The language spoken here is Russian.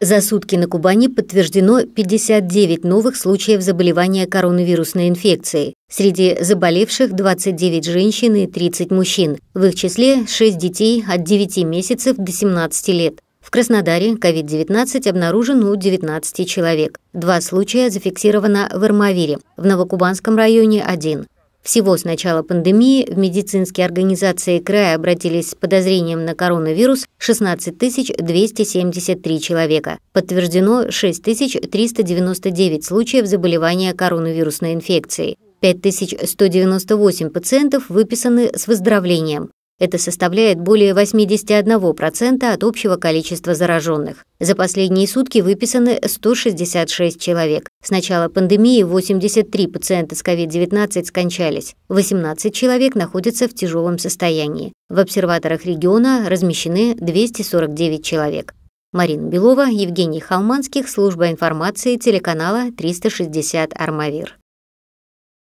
За сутки на Кубани подтверждено 59 новых случаев заболевания коронавирусной инфекцией. Среди заболевших 29 женщин и 30 мужчин. В их числе 6 детей от 9 месяцев до 17 лет. В Краснодаре COVID-19 обнаружен у 19 человек. Два случая зафиксировано в Армавире, в Новокубанском районе – один, всего с начала пандемии в медицинские организации края обратились с подозрением на коронавирус 16 273 человека. Подтверждено 6 399 случаев заболевания коронавирусной инфекцией. 5198 пациентов выписаны с выздоровлением. Это составляет более 81% от общего количества зараженных. За последние сутки выписаны 166 человек. С начала пандемии 83 пациента с COVID-19 скончались. 18 человек находятся в тяжелом состоянии. В обсерваторах региона размещены 249 человек. Марина Белова, Евгений Холманских, служба информации телеканала 360 «Армавир».